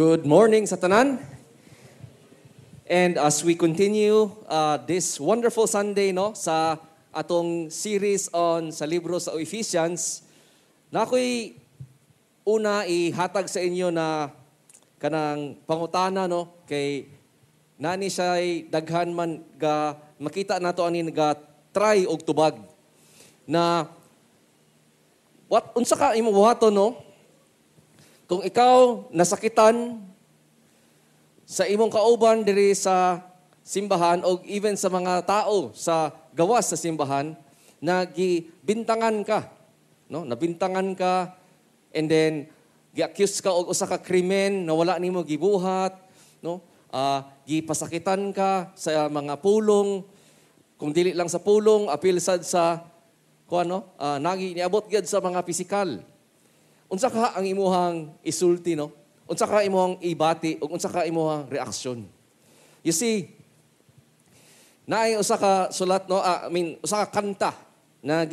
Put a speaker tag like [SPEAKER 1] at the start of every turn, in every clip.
[SPEAKER 1] Good morning, Satanan. And as we continue uh, this wonderful Sunday no sa atong series on sa libro sa Ephesians, na ako'y una ihatag sa inyo na kanang pangutana no kay nani siya'y daghan man ga makita nato ani nga try og tubag na what unsa ka imong buhaton no kung ikaw nasakitan sa imong kauban diri sa simbahan o even sa mga tao sa gawas sa simbahan, nagibintangan ka. No? Nabintangan ka and then gi ka og usa ka krimen na wala nimo gibuhat, no? Uh, gipasakitan ka sa mga pulong, kung dili lang sa pulong, apil sad sa kuan ano uh, nagi niabot gyud sa mga pisikal unsa ka ang imuhang isulti no? Unsa ka imuhang ibati ug unsa ka imuhang reaksyon. You see, naay usa ka sulat no, uh, I mean usa ka kanta na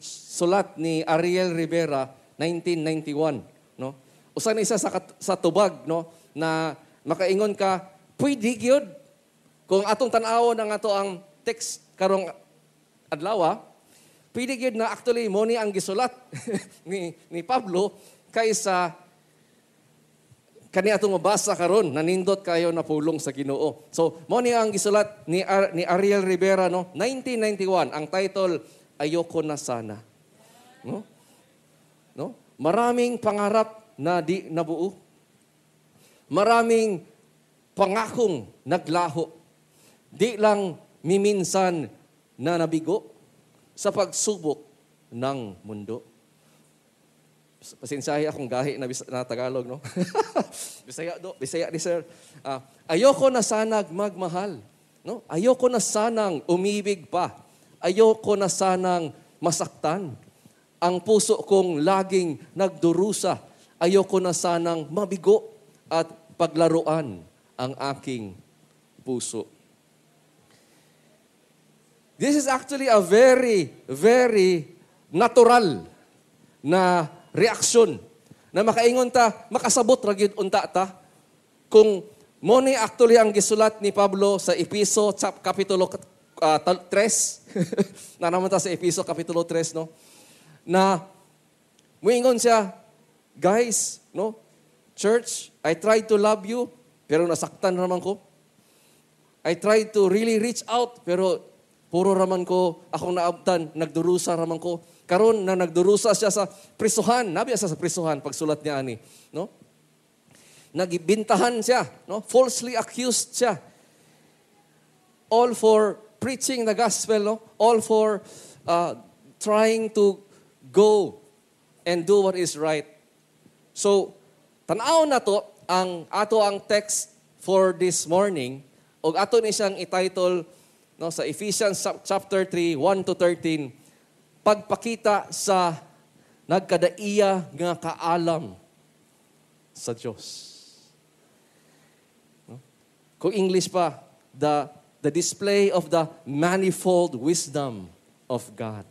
[SPEAKER 1] sulat ni Ariel Rivera 1991 no. Usa na isa sa, sa tubag no na makaingon ka pwede gyud kung atong tan-awon ang ato ang text karong adlaw ah, Pili gyud na actually mo ni ang gisulat ni ni Pablo kaysa kani atong mabasa karon nanindot kayo na pulong sa Ginoo. So mo ni ang gisulat ni Ar- ni Ariel Rivera no 1991 ang title Ayoko na sana. No? No? Maraming pangarap na di nabuo. Maraming pangakong naglaho. Di lang miminsan na nabigo sa pagsubok ng mundo. Pasinsahe akong gahi na, na Tagalog, no? bisaya, do, bisaya ni sir. Uh, ayoko na sanang magmahal. No? Ayoko na sanang umibig pa. Ayoko na sanang masaktan. Ang puso kong laging nagdurusa. Ayoko na sanang mabigo at paglaruan ang aking puso. This is actually a very, very natural na reaksyon na makaingon ta, makasabot ragyod unta ta kung mo ni actually ang gisulat ni Pablo sa Episo chap kapitulo uh, ah, 3 na naman ta sa Episo kapitulo 3 no na muingon siya guys no church I tried to love you pero nasaktan naman ko I tried to really reach out pero Puro raman ko, akong naabtan, nagdurusa raman ko. Karon na nagdurusa siya sa prisuhan, nabi siya sa prisuhan, pagsulat niya ani. No? Nagibintahan siya, no? falsely accused siya. All for preaching the gospel, no? all for uh, trying to go and do what is right. So, tanaw na to ang ato ang text for this morning og ato ni siyang i-title no, sa Ephesians chapter 3, 1 to 13, pagpakita sa nagkadaiya nga kaalam sa Diyos. No? Kung English pa, the, the display of the manifold wisdom of God.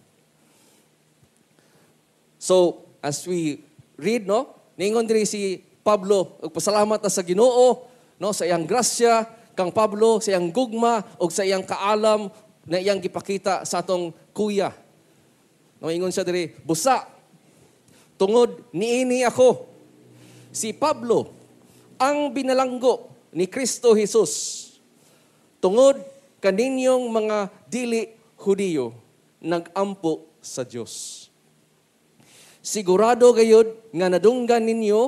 [SPEAKER 1] So, as we read, no? Ningon diri si Pablo, pasalamat na sa Ginoo, no? Sa iyang grasya, kang Pablo sa iyang gugma o sa iyang kaalam na iyang gipakita sa atong kuya. Nangingon siya diri, busa, tungod niini ako. Si Pablo, ang binalanggo ni Kristo Jesus, tungod kaninyong mga dili hudiyo, nagampo sa Diyos. Sigurado gayud nga nadunggan ninyo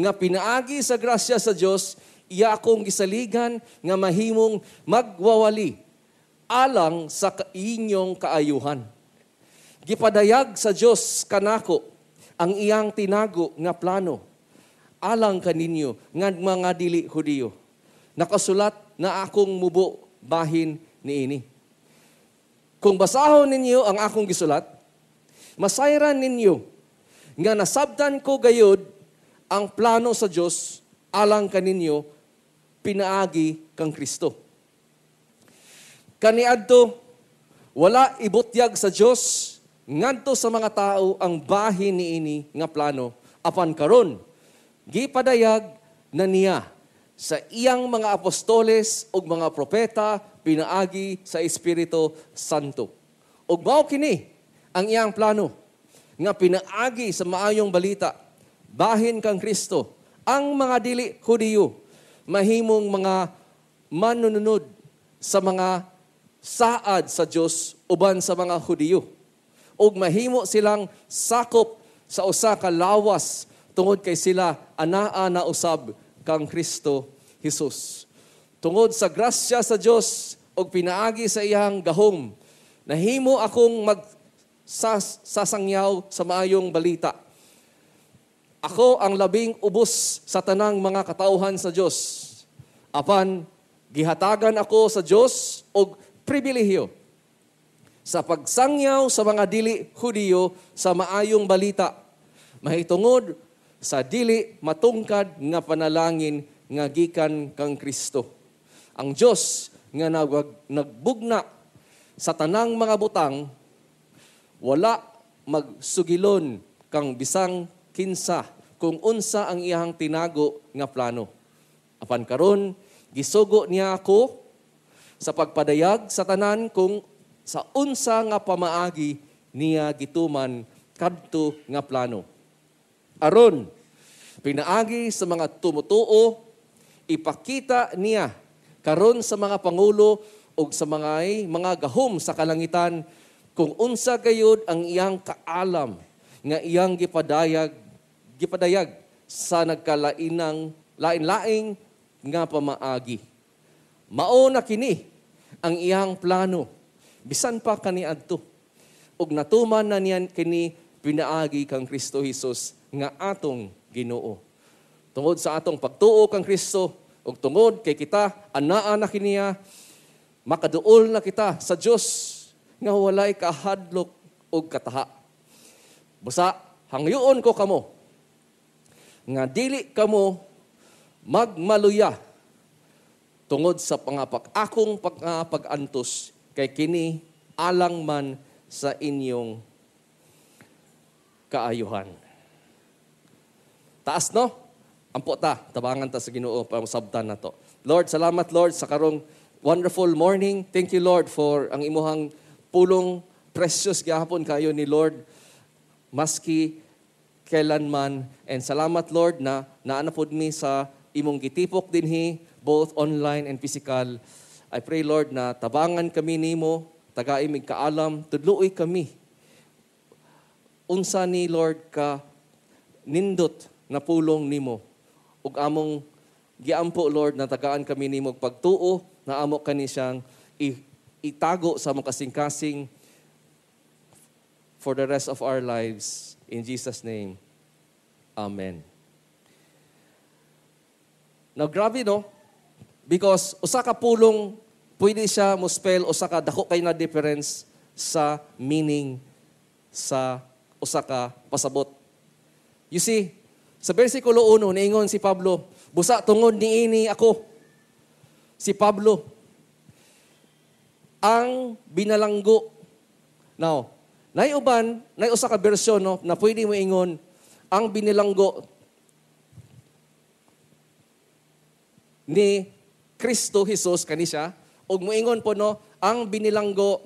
[SPEAKER 1] nga pinaagi sa grasya sa Dios iya akong gisaligan nga mahimong magwawali alang sa inyong kaayuhan. Gipadayag sa Dios kanako ang iyang tinago nga plano alang kaninyo nga mga dili Hudiyo. Nakasulat na akong mubo bahin niini. Kung basahon ninyo ang akong gisulat, masayran ninyo nga nasabdan ko gayod ang plano sa Dios alang kaninyo pinaagi kang Kristo. Kaniadto, wala ibutyag sa Diyos ngadto sa mga tao ang bahin niini nga plano apan karon gipadayag na niya sa iyang mga apostoles ug mga propeta pinaagi sa Espiritu Santo. Ug mao kini ang iyang plano nga pinaagi sa maayong balita bahin kang Kristo ang mga dili Hudiyo mahimong mga manununod sa mga saad sa Diyos uban sa mga Hudiyo. Ug mahimo silang sakop sa usa ka lawas tungod kay sila anaa na usab kang Kristo Hesus. Tungod sa grasya sa Dios ug pinaagi sa iyang gahom, nahimo akong mag sasangyaw sa maayong balita ako ang labing ubos sa tanang mga katauhan sa Dios. Apan, gihatagan ako sa Dios og pribilehiyo sa pagsangyaw sa mga dili Hudiyo sa maayong balita, mahitungod sa dili matungkad nga panalangin nga gikan kang Kristo. Ang Dios nga nagwag, nagbugna sa tanang mga butang wala magsugilon kang bisang kinsa kung unsa ang iyang tinago nga plano. Apan karon, gisugo niya ako sa pagpadayag sa tanan kung sa unsa nga pamaagi niya gituman kadto nga plano. Aron, pinaagi sa mga tumutuo, ipakita niya karon sa mga pangulo o sa mga mga gahom sa kalangitan kung unsa gayud ang iyang kaalam nga iyang gipadayag gipadayag sa nagkalainang lain-laing nga pamaagi. Mao na kini ang iyang plano bisan pa kaniadto ug natuman na niyan kini pinaagi kang Kristo Hesus nga atong Ginoo. Tungod sa atong pagtuo kang Kristo ug tungod kay kita anaa na kiniya makaduol na kita sa Dios nga walay kahadlok og kataha. Busa hangyoon ko kamo nga dili kamo magmaluya tungod sa pangapak akong pagpag-antos kay kini alang man sa inyong kaayuhan. Taas no? Ampo ta, tabangan ta sa Ginoo pang sabtan nato. Lord, salamat Lord sa karong wonderful morning. Thank you Lord for ang imuhang pulong precious gahapon kayo ni Lord maski kailanman. And salamat Lord na naanapod mi sa imong gitipok dinhi both online and physical. I pray Lord na tabangan kami nimo, mig kaalam, tudluoy kami. Unsa ni Lord ka nindot na pulong nimo ug among giampo Lord na tagaan kami nimo pagtuo na amo kani siyang itago sa mga kasing-kasing for the rest of our lives. In Jesus' name, Amen. Now, grabe no? Because usa pulong pwede siya mo spell usa dako kay na difference sa meaning sa usa pasabot. You see, sa bersikulo 1 niingon si Pablo, busa tungod ni ini ako. Si Pablo ang binalanggo. Now, uban, nay usa ka bersyon no, na pwede mo ingon ang binilanggo ni Kristo Jesus kani siya ug moingon po no ang binilanggo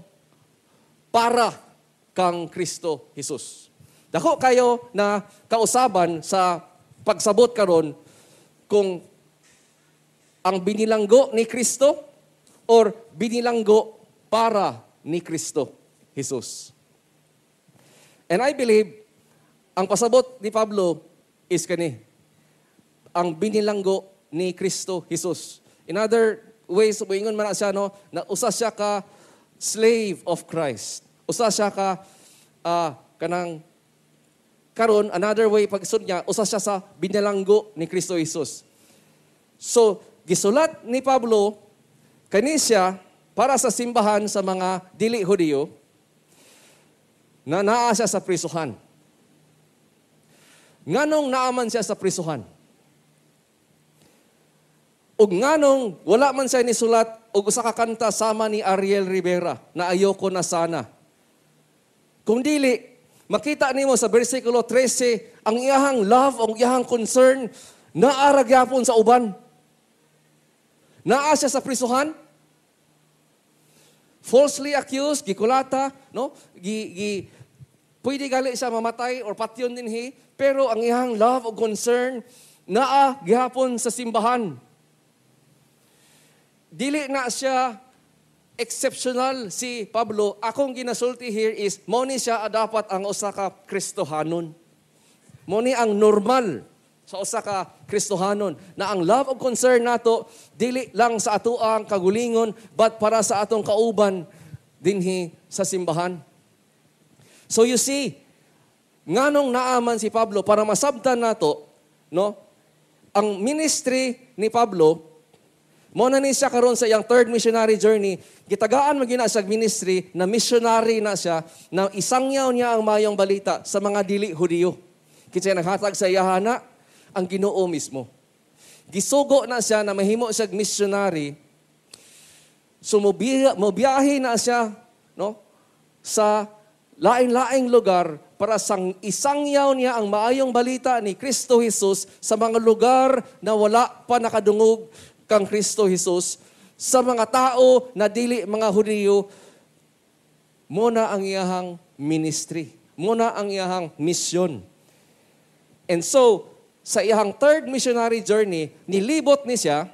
[SPEAKER 1] para kang Kristo Jesus. Dako kayo na kausaban sa pagsabot karon kung ang binilanggo ni Kristo or binilanggo para ni Kristo Jesus. And I believe, ang pasabot ni Pablo is kani. Ang binilanggo ni Kristo Jesus. In other ways, buingon man siya, no, na usa siya ka slave of Christ. Usa siya ka uh, kanang karon another way pag niya usa siya sa binilanggo ni Kristo Jesus. So, gisulat ni Pablo kani siya para sa simbahan sa mga dili Hudyo na naa siya sa prisuhan. Nganong naaman siya sa prisuhan? O nganong wala man siya sulat o usa ka kanta sama ni Ariel Rivera na ayoko na sana. Kung dili, makita nimo sa versikulo 13 ang iyahang love, ang iyahang concern na ra sa uban. Naa siya sa prisuhan, falsely accused, gikulata, no? Gi, gi, pwede gali siya mamatay or patyon din he, pero ang ihang love o concern naa gihapon sa simbahan. Dili na siya exceptional si Pablo. Akong ginasulti here is, mo ni siya dapat ang usaka Kristohanon. Mo ni ang normal sa usa ka Kristohanon na ang love of concern nato dili lang sa ato ang kagulingon but para sa atong kauban dinhi sa simbahan. So you see, nganong naaman si Pablo para masabtan nato, no? Ang ministry ni Pablo mo na ni siya karon sa iyang third missionary journey, gitagaan man gina siya ministry na missionary na siya na isangyaw niya ang mayong balita sa mga dili Hudiyo. Kitsa naghatag sa iyahana ang Ginoo mismo. Gisugo na siya na mahimo siya missionary. So mobiya, mobiyahe na siya no, sa laing-laing lugar para sang isangyaw niya ang maayong balita ni Kristo Jesus sa mga lugar na wala pa nakadungog kang Kristo Jesus sa mga tao na dili mga Hudyo muna ang iyahang ministry muna ang iyahang misyon and so sa iyang third missionary journey, nilibot ni siya.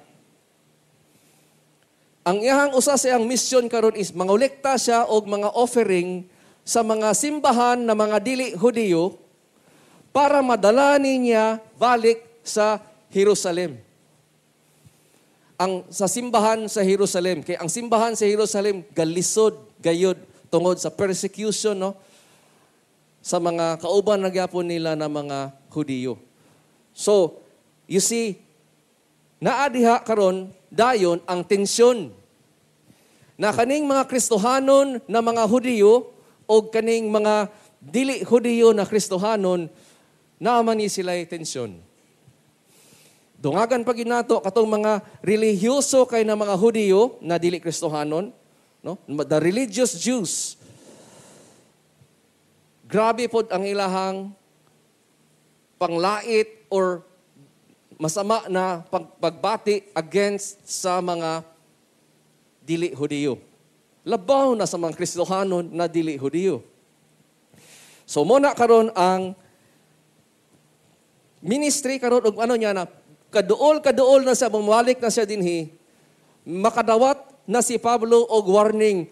[SPEAKER 1] Ang iyang usa sa iyang mission karon is mangolekta siya og mga offering sa mga simbahan na mga dili Hudiyo para madala niya balik sa Jerusalem. Ang sa simbahan sa Jerusalem, kay ang simbahan sa Jerusalem galisod gayud tungod sa persecution no sa mga kauban na nila na mga Hudiyo. So, you see, naadiha karon dayon ang tensyon na kaning mga Kristohanon na mga Hudiyo o kaning mga dili Hudiyo na Kristohanon naman ni sila tensyon. Dungagan pag nato katong mga relihiyoso kay na mga Hudiyo na dili Kristohanon, no? The religious Jews. Grabe pod ang ilahang panglait or masama na pagbati against sa mga dili Hudiyo. Labaw na sa mga Kristohanon na dili Hudiyo. So muna karon ang ministry karon og ano niya na kaduol kaduol na siya bumalik na siya dinhi makadawat na si Pablo og warning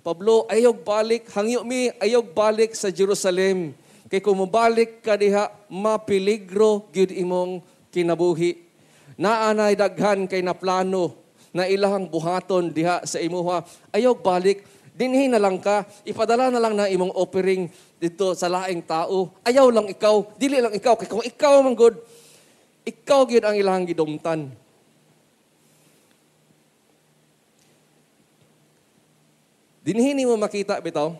[SPEAKER 1] Pablo ayog balik hangyo mi ayog balik sa Jerusalem Kay kung mabalik ka diha, mapiligro gud imong kinabuhi. Naanay daghan kay na plano na ilahang buhaton diha sa imuha. Ayaw balik, dinhi na lang ka, ipadala na lang na imong offering dito sa laing tao. Ayaw lang ikaw, dili lang ikaw. Kay kung ikaw man good, ikaw gyud ang ilahang gidomtan. Dinhi ni mo makita bitaw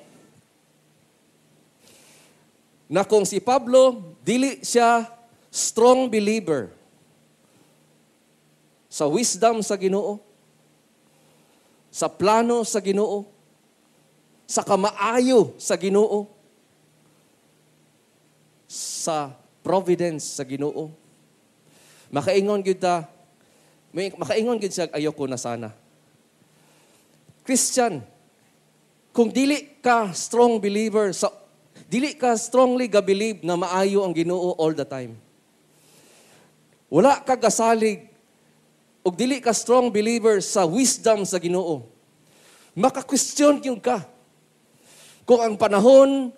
[SPEAKER 1] na kung si Pablo, dili siya strong believer sa wisdom sa Ginoo, sa plano sa Ginoo, sa kamaayo sa Ginoo, sa providence sa Ginoo. Makaingon gyud ta may makaingon gid siya ayoko na sana. Christian, kung dili ka strong believer sa dili ka strongly gabilib na maayo ang Ginoo all the time. Wala ka gasalig ug dili ka strong believer sa wisdom sa Ginoo. Maka-question yun ka. Kung ang panahon,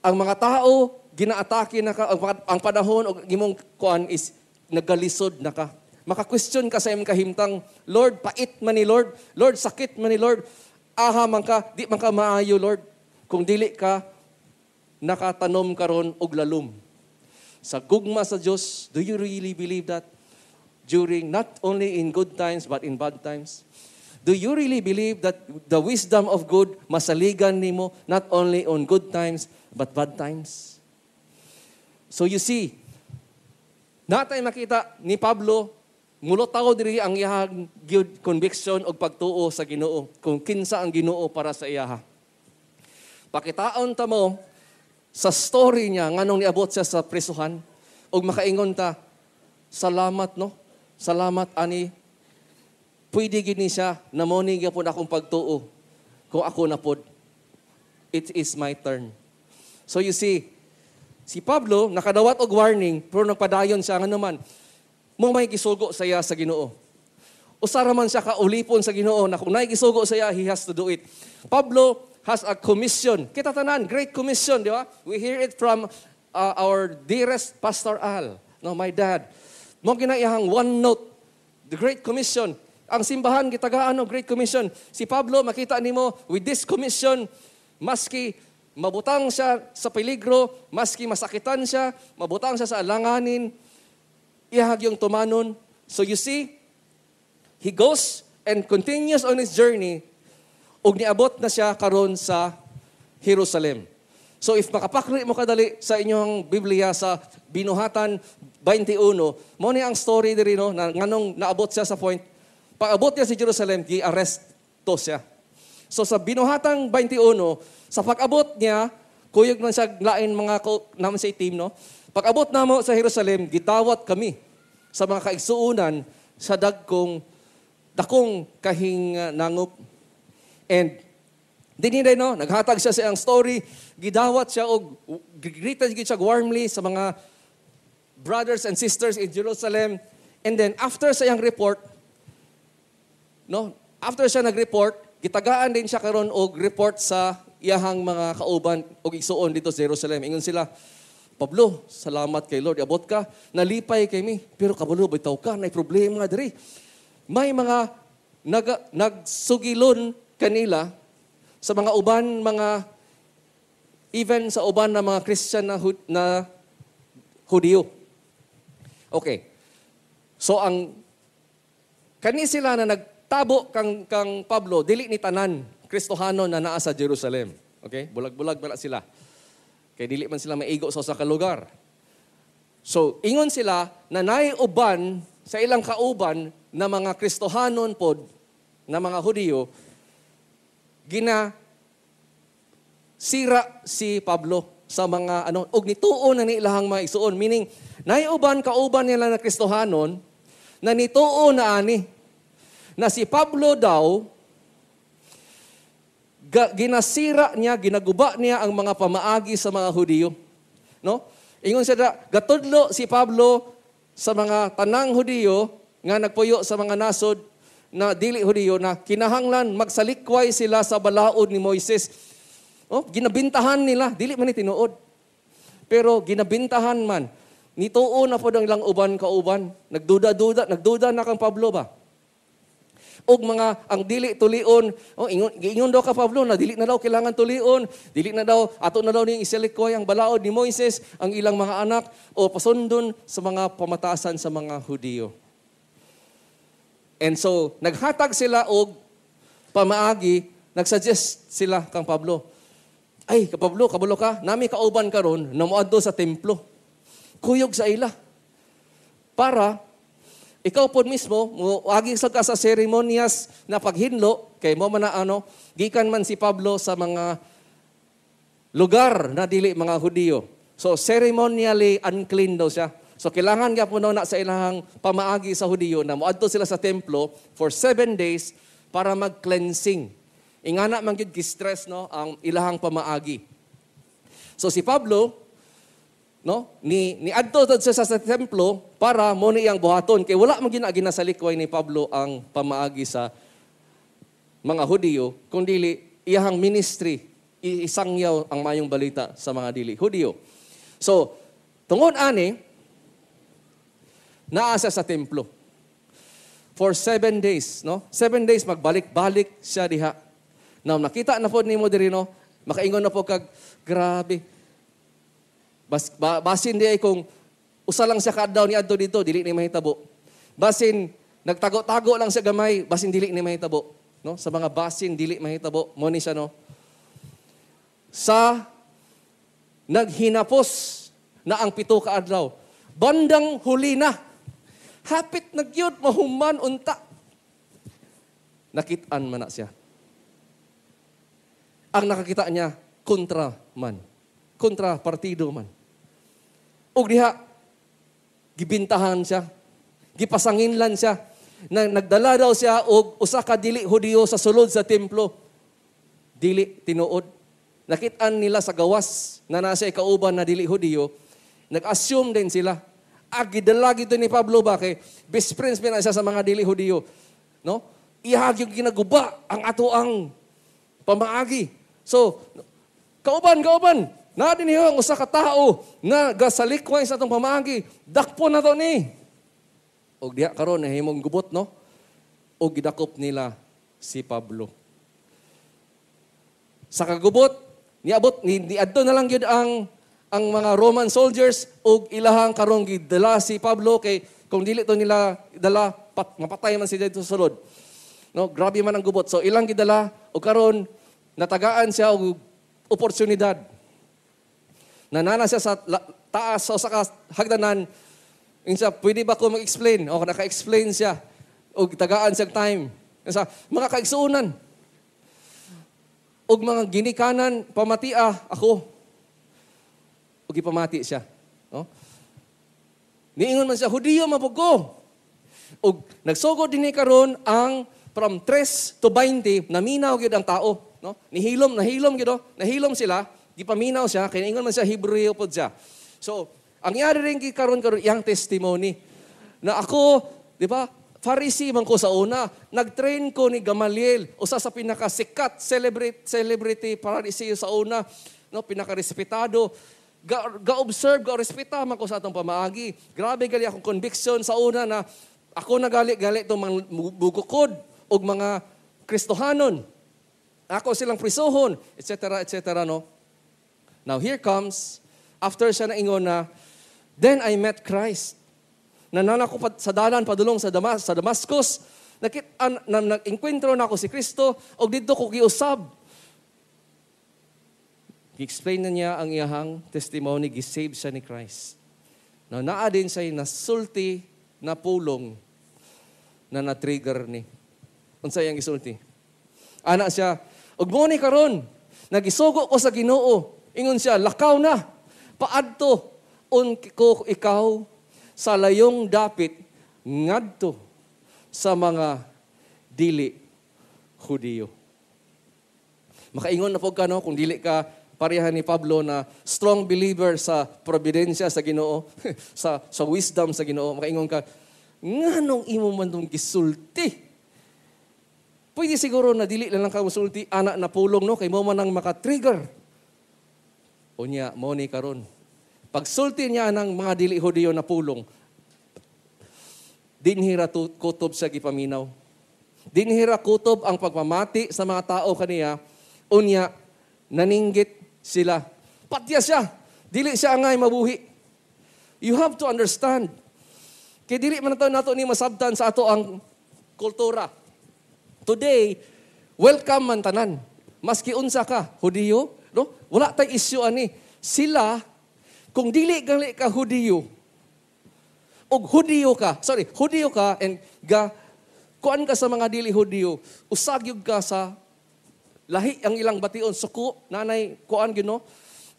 [SPEAKER 1] ang mga tao, ginaatake na ka, ang panahon o imong kuan is nagalisod na ka. Maka-question ka sa imong kahimtang, Lord, pait man ni Lord, Lord, sakit man ni Lord, aha man ka, di man ka maayo, Lord, kung dili ka nakatanom karon og lalum. Sa gugma sa Dios, do you really believe that? During not only in good times but in bad times. Do you really believe that the wisdom of God masaligan nimo not only on good times but bad times? So you see, natay makita ni Pablo mulot-taw diri ang iyang good conviction og pagtuo sa Ginoo kung kinsa ang Ginoo para sa iyaha. Pakitaon ta mo sa story niya nganong niabot siya sa prisuhan ug makaingon ta salamat no salamat ani pwede gini siya siya namoni gyapon akong pagtuo kung ako na pod it is my turn so you see si Pablo nakadawat og warning pero nagpadayon siya nga man mo may gisugo saya sa Ginoo usara man siya kaulipon sa Ginoo na kung gisugo saya he has to do it Pablo has a commission. Kita tanan, Great Commission, di ba? We hear it from uh, our dearest Pastor Al, no, my dad. Mo ginaihang one note, the Great Commission. Ang simbahan, gitagaan o Great Commission. Si Pablo, makita nimo, with this commission, maski mabutang siya sa peligro, maski masakitan siya, mabutang siya sa alanganin, ihag yung tumanon. So you see, he goes and continues on his journey ug niabot na siya karon sa Jerusalem. So if makapakri mo kadali sa inyong Biblia sa binuhatan 21, mo ni ang story diri no na nganong naabot siya sa point pagabot niya sa si Jerusalem, gi-arrest to siya. So sa Binuhatan 21, sa pagabot niya, kuyog man siya lain mga naman sa team no? Pagabot namo sa Jerusalem, gitawat kami sa mga kaigsuunan sa dagkong dakong kahing ah, nangup And dininay no, naghatag siya sa ang story, gidawat siya og greeted gid siya warmly sa mga brothers and sisters in Jerusalem. And then after sa iyang report, no, after siya nag-report, gitagaan din siya karon og report sa iyahang mga kauban og isuon dito sa Jerusalem. Ingon sila, Pablo, salamat kay Lord, abot ka, nalipay kay mi. Pero kabalo, bitaw ka, nay problema diri. May mga nag, nagsugilon kanila sa mga uban mga even sa uban na mga Christian na, na Hudyo. Okay. So ang kani sila na nagtabo kang kang Pablo dili ni tanan Kristohano na naa sa Jerusalem. Okay? Bulag-bulag pala sila. Kay dili man sila maigo sa usa ka lugar. So, ingon sila na nay uban sa ilang kauban na mga Kristohanon pod na mga Hudyo gina sira si Pablo sa mga ano og nituon na niilahang mga isuon meaning naiuban kauban nila na Kristohanon na nituon na ani na si Pablo daw ga, ginasira niya ginaguba niya ang mga pamaagi sa mga Hudiyo no ingon siya gatudlo si Pablo sa mga tanang Hudiyo nga nagpuyo sa mga nasod na dili hudiyo na kinahanglan magsalikway sila sa balaod ni Moises. Oh, ginabintahan nila, dili man ni tinuod. Pero ginabintahan man nituon na pod ang ilang uban ka uban. nagduda-duda, nagduda na kang Pablo ba? og mga ang dili tulion oh ingon giingon daw ka Pablo na dili na daw kailangan tulion dili na daw ato na daw ning isalikway ang balaod ni Moises ang ilang mga anak o pasundon sa mga pamataasan sa mga Hudiyo And so, naghatag sila og pamaagi, nagsuggest sila kang Pablo. Ay, Kapablo, kabulo ka, nami kauban karon na moadto sa templo. Kuyog sa ila. Para ikaw po mismo, agi sa ka sa seremonyas na paghinlo, kay mo man na ano, gikan man si Pablo sa mga lugar na dili mga Hudiyo. So ceremonially unclean daw siya. So kailangan nga po na sa ilang pamaagi sa Hudiyo na moadto sila sa templo for seven days para mag-cleansing. Ingana man gid stress no ang ilahang pamaagi. So si Pablo no ni ni adto siya sa templo para mo ni iyang buhaton kay wala man gina ginasalikway ni Pablo ang pamaagi sa mga Hudiyo kundi iyahang ministry isangyaw ang mayong balita sa mga dili Hudiyo. So, tungod ani, naasa sa templo. For seven days, no? Seven days, magbalik-balik siya diha. Now, nakita na po ni mo Makaingon na po kag, grabe. Bas, ba, basin di kung usa lang siya kaadlaw ni Adto dito, dili ni mahitabo. Basin, nagtago-tago lang siya gamay, basin dili ni mahitabo. No? Sa mga basin, dili mahitabo. Mo ni siya, no? Sa naghinapos na ang pito kaadlaw. Bandang huli na Kapit na nagyod, mahuman, unta. Nakitaan man na siya. Ang nakakita niya, kontra man. Kontra partido man. Ug diha, gibintahan siya. Gipasanginlan siya. Na nagdala daw siya og usa ka dili Hudiyo sa sulod sa templo. Dili tinuod. Nakitaan nila sa gawas na nasa ikauban na dili Hudiyo. Nag-assume din sila Agidalagi ito ni Pablo ba kay best friends man isa sa mga dili hudiyo. No? Ihag yung ginaguba ang ato ang pamaagi. So, kauban, kauban, na niyo ang usa ka tao nga gasalikway sa atong pamaagi, dakpo na to ni. Og diha karon nahimong gubot no. Og gidakop nila si Pablo. Sa kagubot, niabot ni, ni adto na lang gyud ang ang mga Roman soldiers ug ilahang karong gidala si Pablo kay kung dili to nila dala pat, mapatay man siya dito sa sulod. No, grabe man ang gubot. So ilang gidala ug karon natagaan siya og oportunidad. Nanana siya sa la, taas sa usa hagdanan Insa, pwede ba ko mag-explain? O, naka-explain siya. O, tagaan siya time. Insa, mga kaigsuunan. O, mga ginikanan, pamatia, ako ug gipamati siya. No? Niingon man siya, Hudiyo mapugo. Og nagsugod dinhi karon ang from 3 to 20 naminaw gyud ang tao, no? Nihilom, nahilom gyud, oh. nahilom sila, di paminaw siya, kay ingon man siya Hebreo pod siya. So, ang yari rin karon karon yang testimony na ako, di ba? Pharisee man ko sa una, nagtrain ko ni Gamaliel, usa sa pinakasikat celebrate celebrity Pharisee sa una, no, pinakarespetado. Ga, ga-observe, ga-respeta man ko sa atong pamaagi. Grabe gali akong conviction sa una na ako nagali-gali itong mga bukukod o mga kristohanon. Ako silang prisuhon, etc., etc., no? Now, here comes, after siya naingon na, Then I met Christ. Nanana ko sa dalan padulong sa, Damas, sa Damascus. Nakit, an, na, na, na, na ako si Kristo, o dito ko giusab Explain na niya ang iyahang testimony, gi-save siya ni Christ. Now, naa din na sulti na pulong na na-trigger ni. Unsa yang gisulti? Ana siya, ug Ugmoni karon, nagisugo ko sa Ginoo. Ingon siya, lakaw na. Paadto un ko ikaw sa layong dapit ngadto sa mga dili Hudiyo. Makaingon na po ka, no? Kung dili ka pareha ni Pablo na strong believer sa providensya sa Ginoo, sa, sa wisdom sa Ginoo. Makaingon ka, nganong imo man dong gisulti? Pwede siguro na dili lang ka musulti, anak na pulong, no? Kay mo man ang maka-trigger. Unya mo ni karon. Pagsulti niya ng mga dili hudiyo na pulong, dinhira kutob sa gipaminaw. Dinhira kutob ang pagmamati sa mga tao kaniya, unya, naninggit sila. Patya siya. Dili siya angay mabuhi. You have to understand. Kay dili man nato nato ni masabtan sa ato ang kultura. Today, welcome man tanan. Maski unsa ka, Hudiyo, no? Wala tay isyu ani. Sila kung dili gali ka Hudiyo, og Hudiyo ka, sorry, Hudiyo ka and ga kuan ka sa mga dili Hudiyo, usagyog ka sa lahi ang ilang bation suko nanay kuan gino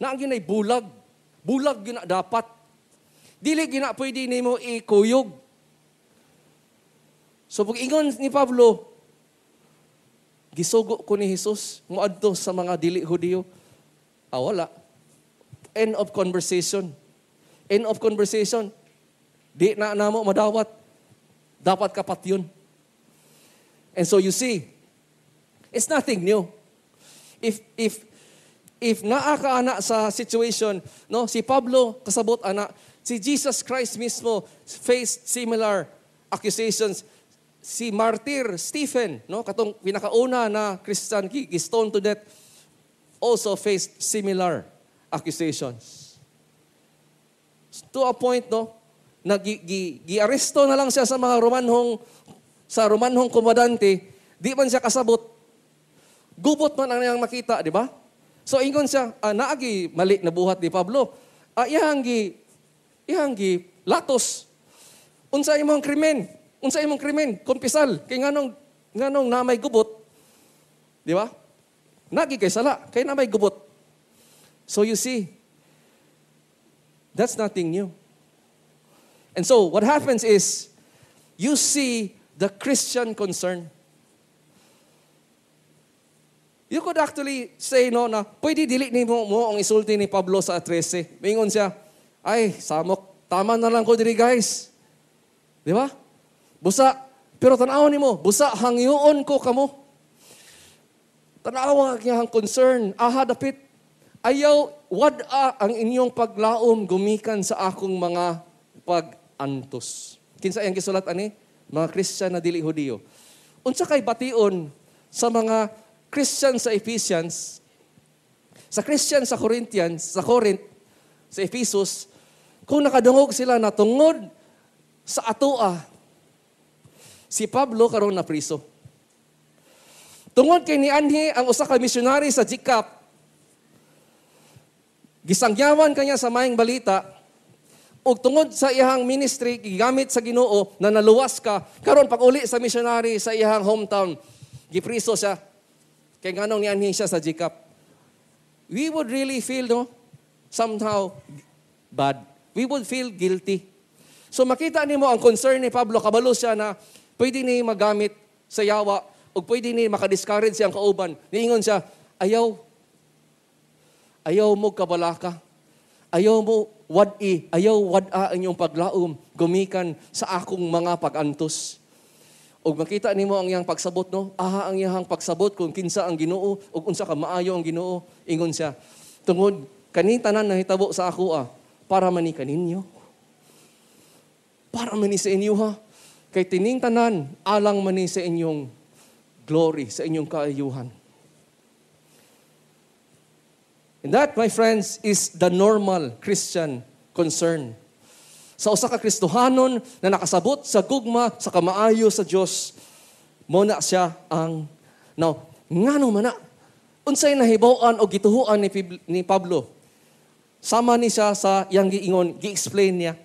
[SPEAKER 1] na ang ginay bulag bulag gina dapat dili gina pwede nimo ikuyog so pag ingon ni Pablo gisugo ko ni Hesus moadto sa mga dili hudiyo ah wala end of conversation end of conversation di na namo madawat dapat kapat yun and so you see it's nothing new if if if naa ka ana sa situation, no, si Pablo kasabot ana, si Jesus Christ mismo faced similar accusations. Si martyr Stephen, no, katong pinakauna na Christian stone to death, also faced similar accusations. To a point, no, na gi na lang siya sa mga Romanhong sa Romanhong komandante, di man siya kasabot Gubot man ang niyang makita, di ba? So ingon siya, ah, naagi mali na buhat ni Pablo. Ah, ihanggi, ihangi, latos. Unsa imong krimen? Unsa imong krimen? Kompisal. Kay nganong nganong namay gubot. Di ba? Nagi kay sala, kay namay gubot. So you see, that's nothing new. And so what happens is you see the Christian concern. You could actually say no na, pwede dili ni mo, mo ang isulti ni Pablo sa 13. Mingon siya, ay, samok, tama na lang ko diri guys. Di ba? Busa, pero tanawon ni mo, busa, hangyoon ko kamo. Tanawa niya ang concern, aha dapit. Ayaw, wada ang inyong paglaom gumikan sa akong mga pagantos. Kinsa ang gisulat ani? Mga Kristiyan na dili Hudiyo. Unsa kay bation sa mga Christian sa Ephesians, sa Christian sa Corinthians, sa Corinth, sa Ephesus, kung nakadungog sila na tungod sa atoa, si Pablo karon na priso. Tungod kay ni Anhi ang usa ka missionary sa Jikap, gisangyawan kanya sa maing balita, ug tungod sa iyang ministry gigamit sa Ginoo na naluwas ka karon pag uli sa missionary sa iyang hometown gipriso siya kaya nga nung nianhin siya sa Jacob, we would really feel, no, somehow bad. We would feel guilty. So makita ni mo ang concern ni Pablo Caballo siya na pwede ni magamit sa yawa o pwede ni makadiscourage ang kauban. Niingon siya, ayaw. Ayaw mo kabalaka. Ayaw mo wad-i. Ayaw wad-a ang iyong paglaom. Gumikan sa akong mga pagantos. Ug makita nimo ang iyang pagsabot no. Aha ang iyang pagsabot kung kinsa ang Ginoo ug unsa ka maayo ang Ginoo ingon siya. Tungod kanin tanan nahitabo sa ako ah, para man ni kaninyo. Para man ni sa inyo ha. Kay tining tanan alang man sa inyong glory, sa inyong kaayuhan. And that, my friends, is the normal Christian concern sa usa ka Kristohanon na nakasabot sa gugma sa kamaayo sa Dios mo na siya ang now ngano man na unsay nahibaw-an o gituhuan ni, ni Pablo sama ni siya sa yang giingon gi-explain niya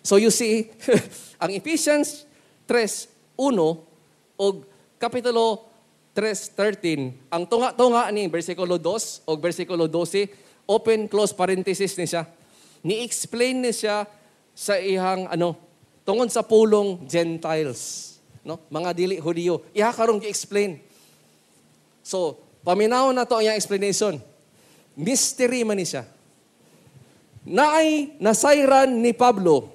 [SPEAKER 1] so you see ang Ephesians 3:1 og kapitulo 3:13 ang tunga-tunga ni bersikulo 2 og bersikulo 12 open close parenthesis ni siya ni-explain ni siya sa ihang ano, tungod sa pulong Gentiles, no? Mga dili Hudiyo. Iha karon gi-explain. So, paminaw na to ang explanation. Mystery man siya. Naay nasayran ni Pablo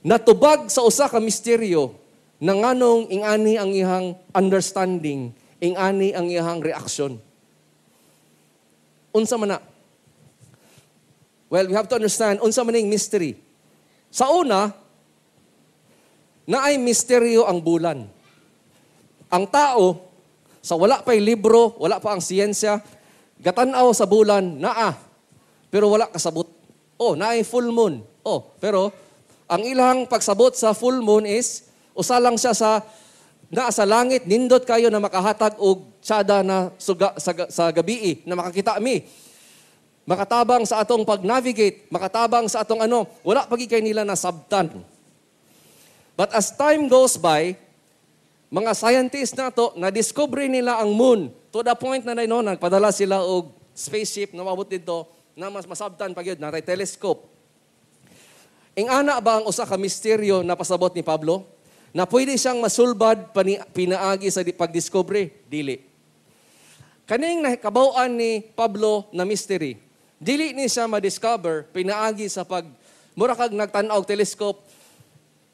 [SPEAKER 1] natubag sa usa ka misteryo na nganong ingani ang ihang understanding, ingani ang ihang reaksyon. Unsa man na? Well, we have to understand unsa man ning mystery. Sa una, na ay misteryo ang bulan. Ang tao, sa wala pa'y libro, wala pa ang siyensya, gatanaw sa bulan, naa, pero wala kasabot. Oh, naay full moon. Oh, pero ang ilang pagsabot sa full moon is usa lang siya sa na sa langit nindot kayo na makahatag og tsada na suga, sa, sa gabi na makakita mi makatabang sa atong pag-navigate, makatabang sa atong ano, wala pagikay nila na sabtan. But as time goes by, mga scientists na to, na-discover nila ang moon to the point na no, nagpadala sila og spaceship na mabot dito na mas masabtan pag yun, natay telescope. Ing ana ba ang usa ka misteryo na pasabot ni Pablo? Na pwede siyang masulbad pani, pinaagi sa pagdiscovery? Dili. Kaning nakabawaan ni Pablo na mystery, Dili ni siya ma-discover, pinaagi sa pag mura kag nagtanaw telescope.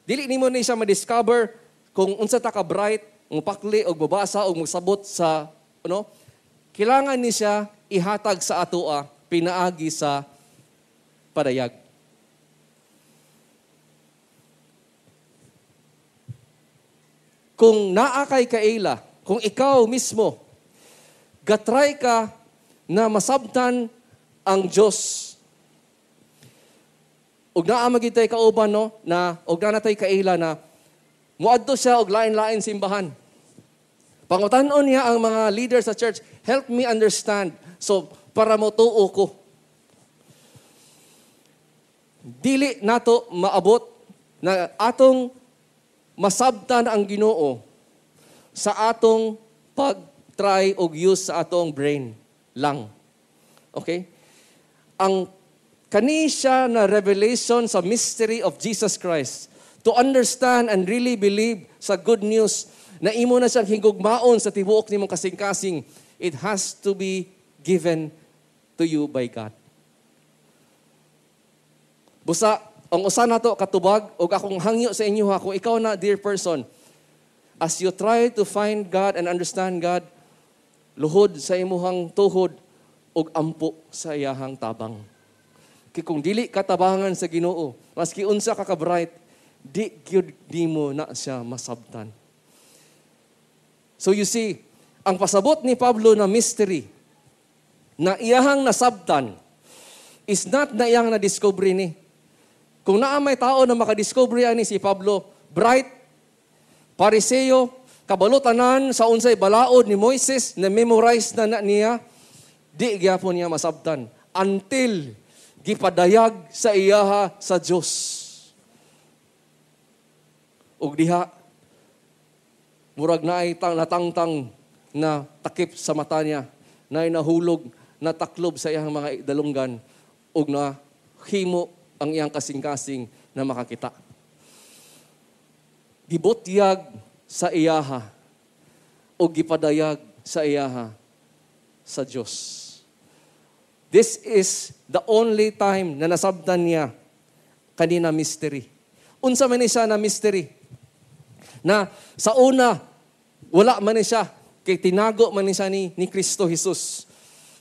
[SPEAKER 1] Dili ni mo ni siya ma-discover kung unsa ta ka bright, ng pakli o babasa o magsabot sa ano. Kailangan ni siya ihatag sa atoa ah, pinaagi sa padayag. Kung naakay ila, kung ikaw mismo, gatry ka na masabtan ang Diyos. Ug naa magitay kauban no na ug na natay kaila na muadto siya og lain-lain simbahan. Pangutan-on niya ang mga leader sa church, help me understand. So, para mo tuo ko. Dili nato maabot na atong masabtan ang ginoo sa atong pag-try og use sa atong brain lang. Okay? ang kani na revelation sa mystery of Jesus Christ to understand and really believe sa good news na imo na siyang hingugmaon sa tibuok nimong kasing-kasing it has to be given to you by God busa ang usa na to, katubag ug akong hangyo sa inyo ha kung ikaw na dear person as you try to find God and understand God luhod sa imuhang tuhod og ampo sa iyahang tabang. Kay kung dili katabangan sa Ginoo, maski unsa ka ka bright, di gyud nimo na siya masabtan. So you see, ang pasabot ni Pablo na mystery na iyahang nasabtan is not na iyang na-discovery ni. Kung naa may tao na maka makadiscovery ani si Pablo, bright, pariseo, kabalutanan sa unsay balaod ni Moises na memorize na, na niya Di gyapon niya masabtan until gipadayag sa iyaha sa Dios. Ug diha murag naay tang natangtang na takip sa mata niya, na nahulog, na taklob sa iyang mga dalunggan ug na himo ang iyang kasing-kasing na makakita. Gibotyag sa iyaha o gipadayag sa iyaha sa Diyos. This is the only time na nasabtan niya kanina mystery. Unsa man siya na mystery. Na sa una, wala man siya. Kay tinago man siya ni, ni Kristo Jesus.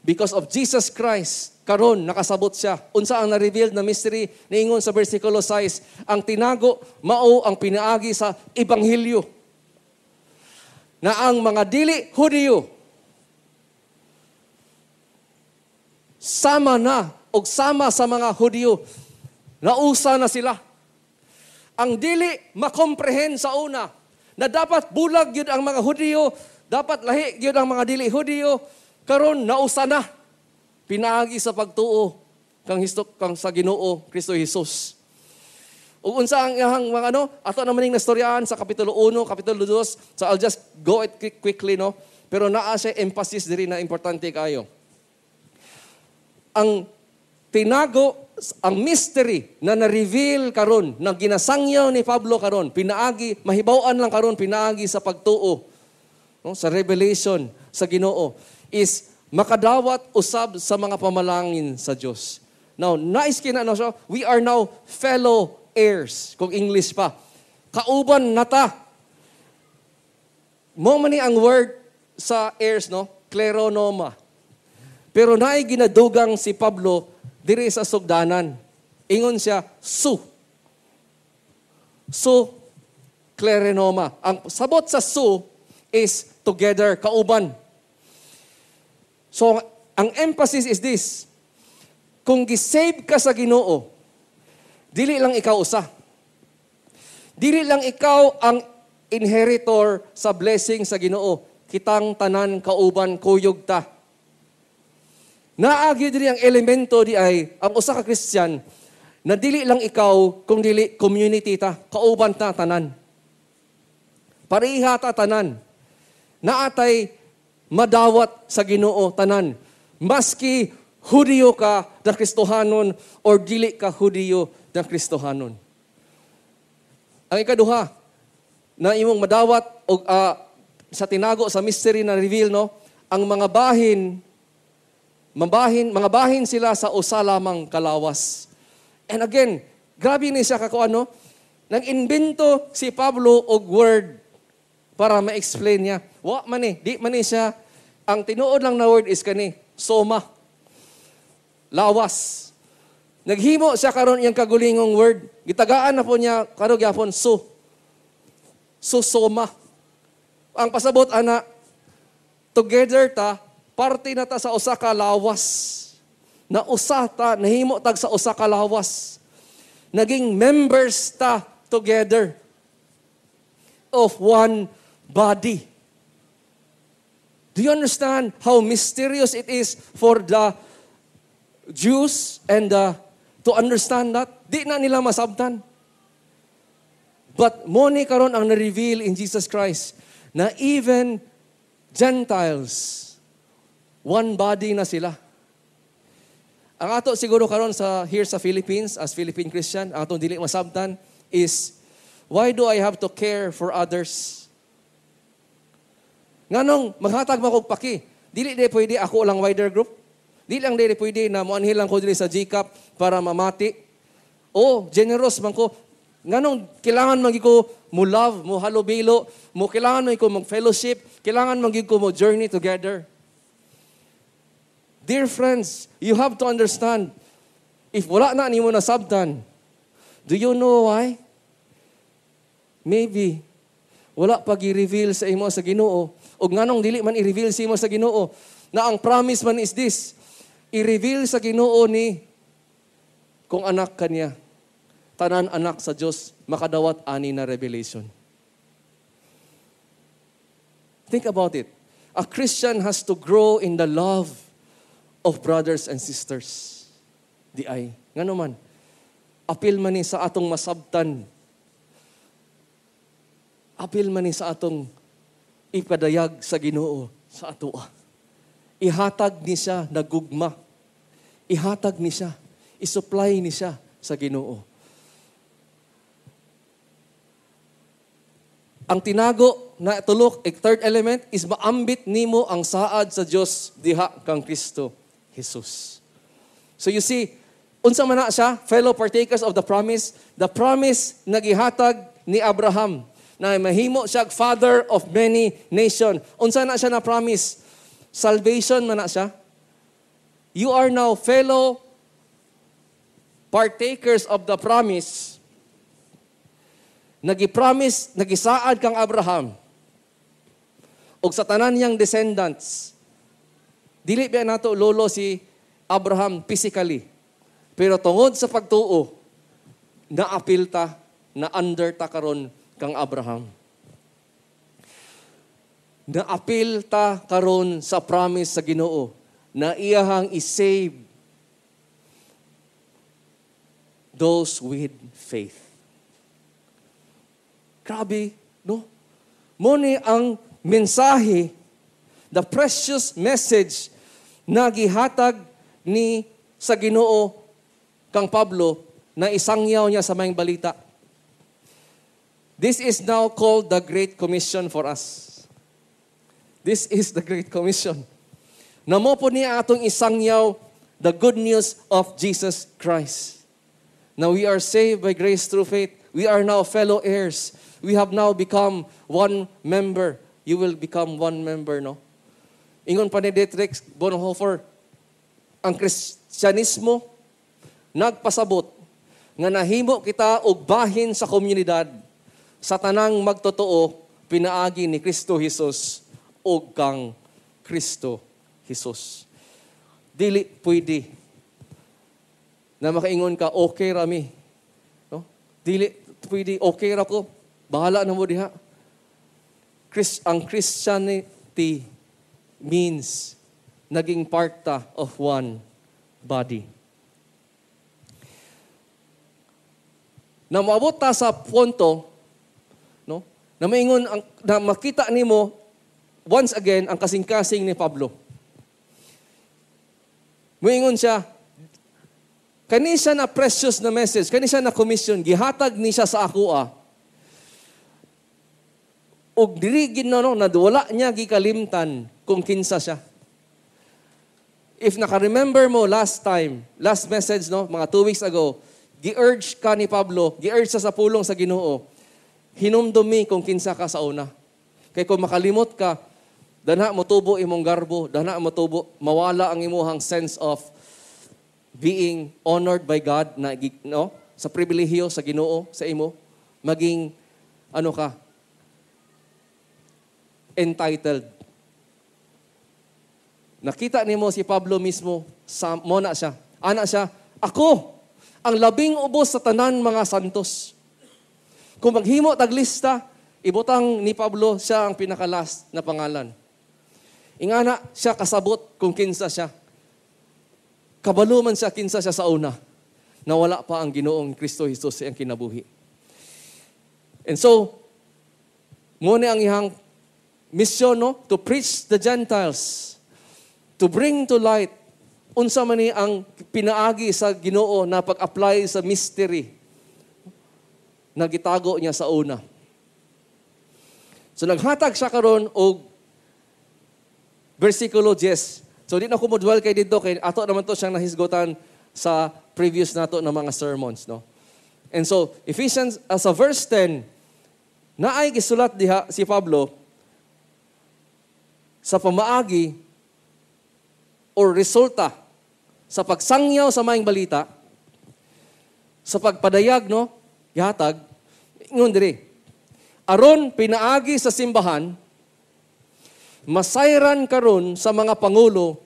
[SPEAKER 1] Because of Jesus Christ, karon nakasabot siya. Unsa ang na reveal na mystery ni Ingon sa versikulo 6, ang tinago mao ang pinaagi sa ebanghelyo na ang mga dili Hudyo sama na o sama sa mga Hudyo. Nausa na sila. Ang dili makomprehend sa una na dapat bulag yun ang mga Hudyo, dapat lahi yun ang mga dili Hudyo, karon nausa na. Pinaagi sa pagtuo kang histok kang sa Ginoo Kristo Jesus. Ug unsa ang ihang mga ano, ato na maning nastoryaan sa kapitulo 1, kapitulo 2, so I'll just go it quickly no. Pero naa sa emphasis diri na importante kayo ang tinago ang mystery na na-reveal karon na ginasangyaw ni Pablo karon pinaagi mahibawan lang karon pinaagi sa pagtuo no, sa revelation sa Ginoo is makadawat usab sa mga pamalangin sa Dios now nice kina no so we are now fellow heirs kung English pa kauban nata mo man ang word sa heirs no cleronoma pero naay ginadugang si Pablo diri sa sugdanan. Ingon siya, su. Su, clerenoma. Ang sabot sa su is together, kauban. So, ang emphasis is this. Kung gisave ka sa ginoo, dili lang ikaw usa. Dili lang ikaw ang inheritor sa blessing sa ginoo. Kitang tanan kauban, kuyog ta Naagi diri ang elemento di ay ang usa ka Christian na dili lang ikaw kung dili community ta, kauban ta tanan. Pareha ta tanan. Naatay madawat sa Ginoo tanan. Maski Hudiyo ka na Kristohanon or dili ka Hudiyo na Kristohanon. Ang ikaduha, na imong madawat og uh, ah, sa tinago sa mystery na reveal no, ang mga bahin Mabahin, mga bahin sila sa usa lamang kalawas. And again, grabe ni siya kako ano, nag-invento si Pablo og word para ma-explain niya. Wa man eh, di man eh siya. Ang tinuod lang na word is kani, soma. Lawas. Naghimo siya karon iyang kagulingong word. Gitagaan na po niya karon gyapon so. So soma. Ang pasabot ana together ta parte na ta sa usa ka lawas. Na usa ta, nahimo tag sa usa ka lawas. Naging members ta together of one body. Do you understand how mysterious it is for the Jews and the, to understand that? Di na nila masabtan. But mo ni karon ang na-reveal in Jesus Christ na even Gentiles One body na sila. Ang ato siguro karon sa here sa Philippines as Philippine Christian, ang atong dili masabtan is why do I have to care for others? Nganong maghatag man paki, dili day pwede ako lang wider group. Dili lang dili pwede na moanhil lang ko dili sa Jacob para mamati. O generous man ko. Nganong kailangan man ko mo love, mo halobilo, mo kailangan man ko mag fellowship, kailangan man ko mo journey together. Dear friends, you have to understand, if wala na ni mo na sabtan, do you know why? Maybe, wala pag i-reveal sa imo sa ginoo, o nganong dili man i-reveal sa imo sa ginoo, na ang promise man is this, i-reveal sa ginoo ni kung anak kanya, tanan anak sa Dios makadawat ani na revelation. Think about it. A Christian has to grow in the love of brothers and sisters. Di ay. Nga naman, apil man ni sa atong masabtan. Apil man ni sa atong ipadayag sa ginoo sa atoa. Ah. Ihatag ni siya nagugma. Ihatag ni siya. Isupply ni siya sa ginoo. Ang tinago na tulok, a eh, third element, is maambit nimo ang saad sa Dios diha kang Kristo. Jesus. So you see, unsa man na siya, fellow partakers of the promise, the promise na gihatag ni Abraham na mahimo siya father of many nation. Unsa na siya na promise? Salvation man na siya. You are now fellow partakers of the promise. Nagipromise, nagisaad kang Abraham. Og sa tanan niyang descendants, Dili ba nato lolo si Abraham physically. Pero tungod sa pagtuo, naapil ta, na under ta karon kang Abraham. Naapil ta karon sa promise sa Ginoo na iyahang isave those with faith. Grabe, no? Muni ang mensahe, the precious message nagihatag ni sa Ginoo kang Pablo na isangyaw niya sa mayang balita. This is now called the Great Commission for us. This is the Great Commission. Namo po niya atong isangyaw the good news of Jesus Christ. Now we are saved by grace through faith. We are now fellow heirs. We have now become one member. You will become one member, no? Ingon pa ni Dietrich Bonhoeffer, ang Kristyanismo nagpasabot nga nahimo kita og bahin sa komunidad sa tanang magtotoo pinaagi ni Kristo Jesus og kang Kristo Jesus. Dili pwede na makaingon ka okay rami. No? Dili pwede okay ra ko. Bahala na mo diha. Chris, ang Christianity means naging parta of one body. Na maabot ta sa punto no, na maingon ang, na makita nimo once again ang kasing-kasing ni Pablo. Muingon siya, kani siya na precious na message, kani siya na commission, gihatag ni siya sa akoa. Og diri ginano na wala niya gikalimtan kung kinsa siya. If naka-remember mo last time, last message, no, mga two weeks ago, gi-urge ka ni Pablo, gi-urge sa pulong sa ginoo, hinumdumi kung kinsa ka sa una. Kaya kung makalimot ka, dana mo imong garbo, dana mo mawala ang imuhang sense of being honored by God na no, sa pribilehiyo sa Ginoo sa imo maging ano ka entitled Nakita ni mo si Pablo mismo, sa, mona siya. Ana siya, ako, ang labing ubos sa tanan mga santos. Kung maghimo taglista, ibutang ni Pablo siya ang pinakalas na pangalan. Ingana siya kasabot kung kinsa siya. Kabalo man siya kinsa siya sa una Nawala pa ang ginoong Kristo Jesus ang kinabuhi. And so, muna ang iyang misyon no, to preach the Gentiles to bring to light unsa man ni ang pinaagi sa Ginoo na pag-apply sa mystery na gitago niya sa una. So naghatag siya karon og versikulo 10. So di na ko kay didto kay ato naman to siyang nahisgotan sa previous nato na mga sermons, no? And so Ephesians as uh, a verse 10 naay gisulat diha si Pablo sa pamaagi or resulta sa pagsangyaw sa maing balita, sa pagpadayag, no, yatag, ngon dire. Aron pinaagi sa simbahan, masayran karon sa mga pangulo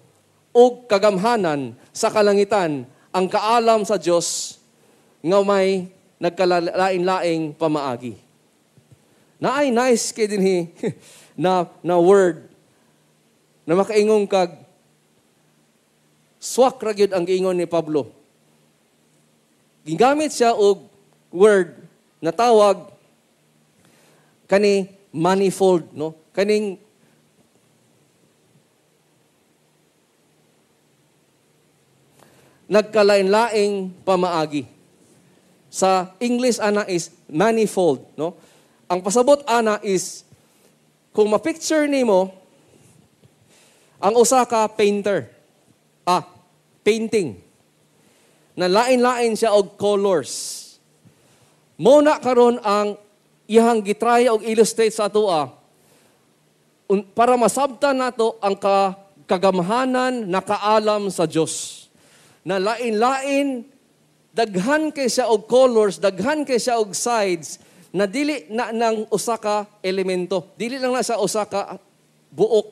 [SPEAKER 1] o kagamhanan sa kalangitan ang kaalam sa Dios nga may nagkalain laing pamaagi. Na Naay nice kay dinhi na na word na makaingong kag Swak ra ang giingon ni Pablo. Gingamit siya og word na tawag kani manifold no kaning nagkalain-laing pamaagi. Sa English ana is manifold, no? Ang pasabot ana is kung ma-picture nimo ang usa ka painter. Ah, painting. Na lain-lain siya og colors. Mo na karon ang iyang gitry og illustrate sa atoa ah. para masabta nato ang ka, kagamhanan nakaalam sa Dios na lain-lain daghan kay siya og colors daghan kay siya og sides na dili na nang usa ka elemento dili lang na sa usa ka buok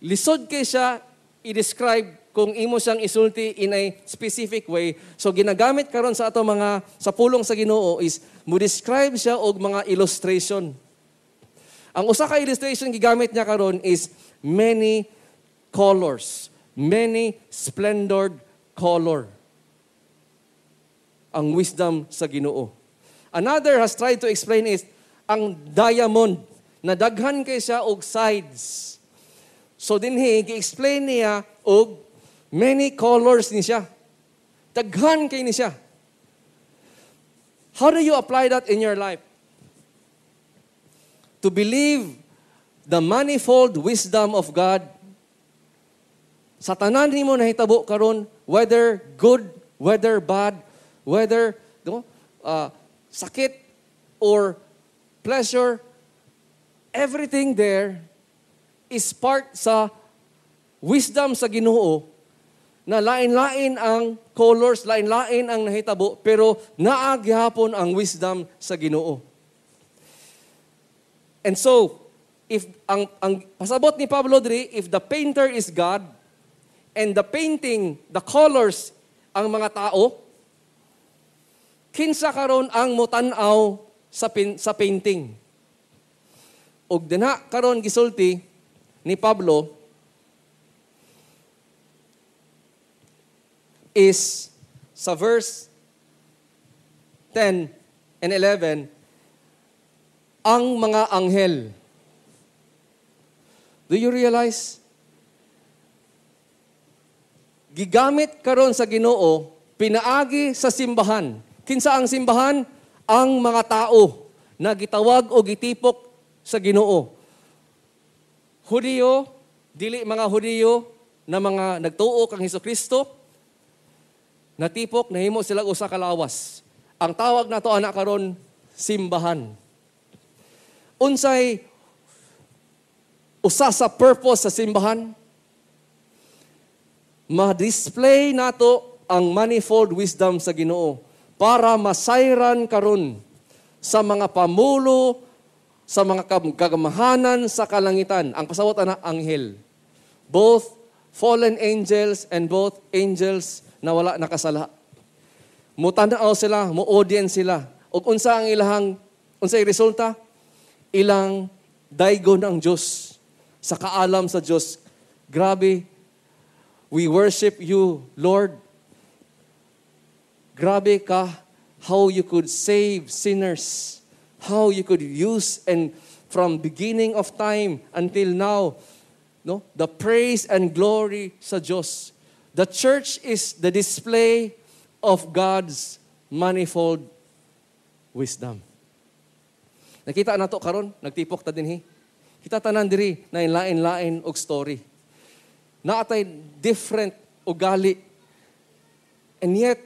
[SPEAKER 1] lisod kay siya i-describe kung imo siyang isulti in a specific way. So ginagamit karon sa ato mga sa pulong sa Ginoo is mo describe siya og mga illustration. Ang usa ka illustration gigamit niya karon is many colors, many splendored color. Ang wisdom sa Ginoo. Another has tried to explain is ang diamond na daghan kay siya og sides So dinhi gi-explain niya og many colors ni siya. Daghan kay ni siya. How do you apply that in your life? To believe the manifold wisdom of God sa tanan nimo nahitabo karon whether good, whether bad, whether no, uh, ah, sakit or pleasure, everything there is part sa wisdom sa Ginoo na lain-lain ang colors, lain-lain ang nahitabo, pero naagyapon ang wisdom sa Ginoo. And so, if ang, ang pasabot ni Pablo Dre, if the painter is God, and the painting, the colors, ang mga tao, kinsa karon ang mutanaw sa, pin, sa painting. Og dina karon gisulti, ni Pablo is sa verse 10 and 11, ang mga anghel. Do you realize? Gigamit karon sa ginoo, pinaagi sa simbahan. Kinsa ang simbahan? Ang mga tao na gitawag o gitipok sa ginoo. Hudiyo, dili mga Hudiyo na mga nagtuo kang Hesus Kristo, natipok himo sila usa ka lawas. Ang tawag nato ana karon simbahan. Unsay usa sa purpose sa simbahan? Ma-display nato ang manifold wisdom sa Ginoo para masayran karon sa mga pamulo sa mga kagamahanan sa kalangitan. Ang pasawat na anghel. Both fallen angels and both angels na wala nakasala. Mutanaw sila, mo-audience sila. Ug unsa ang ilahang unsay resulta? Ilang daygon ang Dios sa kaalam sa Dios. Grabe. We worship you, Lord. Grabe ka how you could save sinners how you could use and from beginning of time until now, no? The praise and glory sa Diyos. The church is the display of God's manifold wisdom. Nakita nato karon, nagtipok ta dinhi. Kita tanan diri na inlain-lain og story. Naatay different ugali. And yet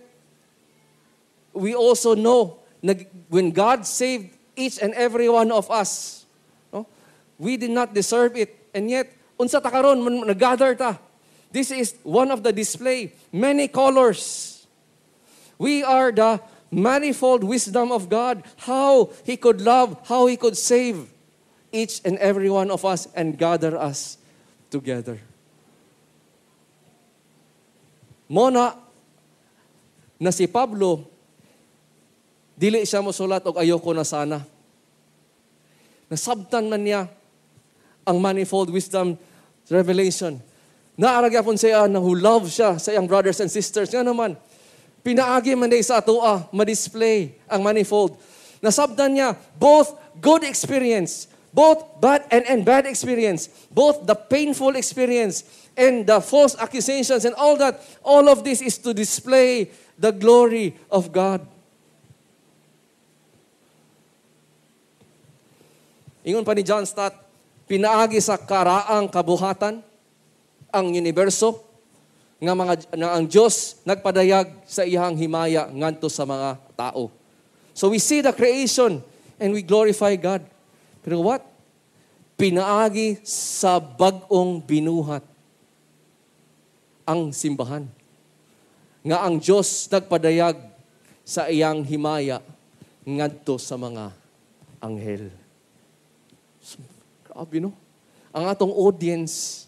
[SPEAKER 1] we also know when God saved each and every one of us. No? We did not deserve it. And yet, unsa ta karon nag-gather ta. This is one of the display, many colors. We are the manifold wisdom of God, how He could love, how He could save each and every one of us and gather us together. Mona, na si Pablo Dili siya mosulat og ayoko na sana. Nasabtan na niya ang manifold wisdom revelation. Naaragyapon siya na who love siya sa iyang brothers and sisters. Nga naman, pinaagi man day sa atoa, ma-display ang manifold. Nasabdan niya both good experience both bad and, and bad experience, both the painful experience and the false accusations and all that, all of this is to display the glory of God. Ingon pa ni John Stott, pinaagi sa karaang kabuhatan ang universo nga mga na ang Dios nagpadayag sa iyang himaya ngadto sa mga tao. So we see the creation and we glorify God. Pero what? Pinaagi sa bagong binuhat ang simbahan. Nga ang Dios nagpadayag sa iyang himaya ngadto sa mga anghel. Grabe no? Ang atong audience,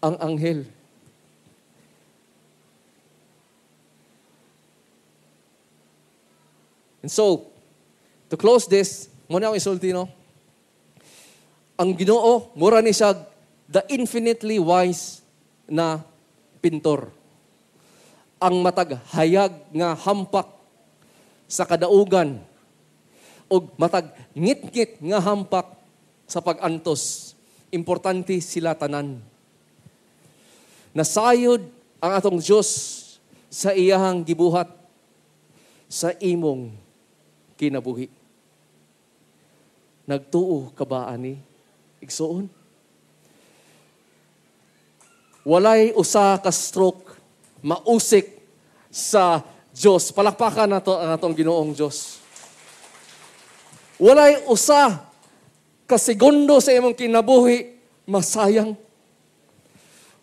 [SPEAKER 1] ang anghel. And so, to close this, muna akong isulti, no? Ang ginoo, mura ni siya, the infinitely wise na pintor. Ang matag hayag nga hampak sa kadaugan o matag ngit-ngit nga hampak sa pag-antos. Importante sila tanan. Nasayod ang atong Dios sa iyahang gibuhat sa imong kinabuhi. Nagtuo ka ba ani? Igsoon? Walay usa ka stroke mausik sa Dios. Palakpakan nato ang atong Ginoong Dios. Walay usa kasigundo sa imong kinabuhi, masayang.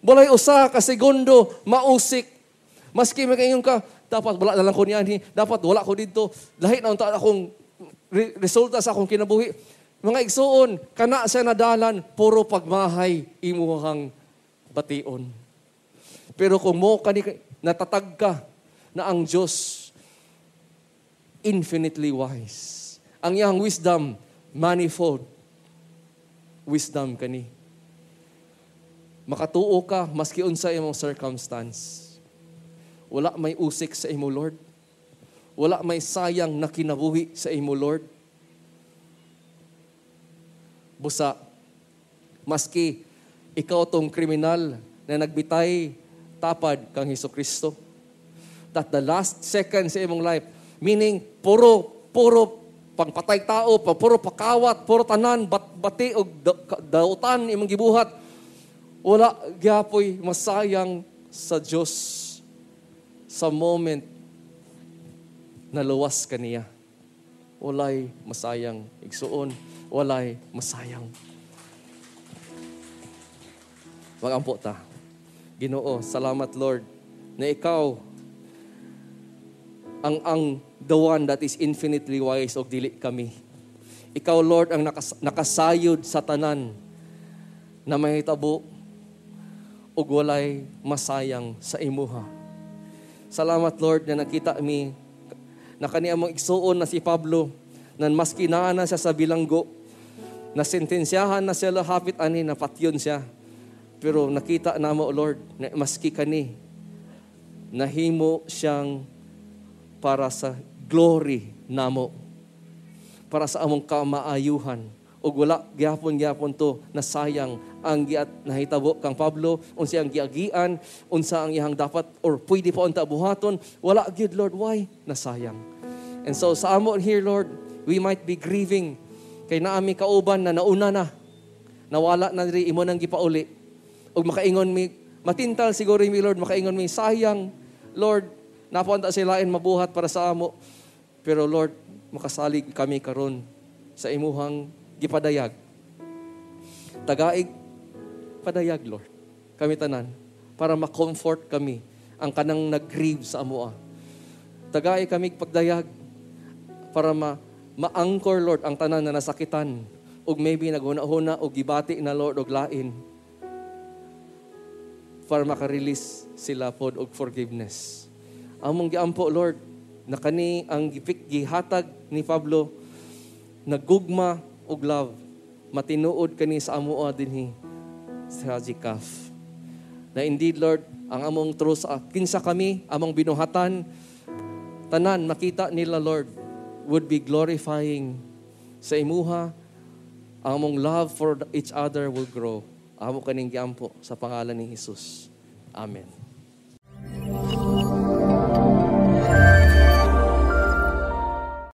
[SPEAKER 1] Walay usa ka segundo mausik. Maski magayon ka, dapat wala na lang ko niyan, dapat wala ko dito. Lahi na unta akong resulta sa akong kinabuhi. Mga igsuon, kana sa nadalan, puro pagmahay imuhang bation. Pero kung mo kani natatag ka na ang Diyos infinitely wise. Ang iyang wisdom manifold wisdom kani. Makatuo ka maski unsa imong circumstance. Wala may usik sa imo Lord. Wala may sayang na kinabuhi sa imo Lord. Busa maski ikaw tong kriminal na nagbitay tapad kang Hesus Kristo. That the last second sa imong life, meaning puro, puro pangpatay tao, pang puro pakawat, puro tanan, bat, bati o dautan imong gibuhat. Wala gyapoy masayang sa Dios sa moment na luwas kaniya. Walay masayang igsuon, walay masayang. Magampo ta. Ginoo, salamat Lord na ikaw ang ang the one that is infinitely wise og dili kami. Ikaw, Lord, ang nakas- nakasayod sa tanan na may tabo ug walay masayang sa imuha. Salamat, Lord, na nakita mi na kaniya mong igsuon na si Pablo na maski naana siya sa bilanggo, na sentensyahan na siya lahapit ani na patyon siya. Pero nakita na mo, Lord, na maski kani, nahimo siyang para sa glory namo para sa among kamaayuhan ug wala gyapon-gyapon to nasayang ang giat nahitabo kang Pablo unsa ang giagian unsa ang iyang dapat or pwede pa unta buhaton wala gyud Lord why nasayang and so sa amo here Lord we might be grieving kay naami kauban na nauna na nawala na diri imo nang gipauli ug makaingon mi matintal siguro mi Lord makaingon mi sayang Lord Napunta sila in mabuhat para sa amo. Pero Lord, makasalig kami karon sa imuhang gipadayag. Tagaig padayag, Lord. Kami tanan para makomfort kami ang kanang nag-grieve sa amoa. Ah. Tagaig kami pagdayag para ma ma-anchor, Lord, ang tanan na nasakitan ug maybe naghuna-huna og gibati na Lord og lain para makarelease sila pod og forgiveness Among giampo, Lord, na kani ang gipik gihatag ni Pablo nagugma og love. Matinuod kani sa amuo dinhi sa Jikaf. Na indeed, Lord, ang among trust, ah, kinsa kami, among binuhatan, tanan, makita nila, Lord, would be glorifying sa imuha, ang among love for each other will grow. Amo kaning giampo sa pangalan ni Jesus. Amen.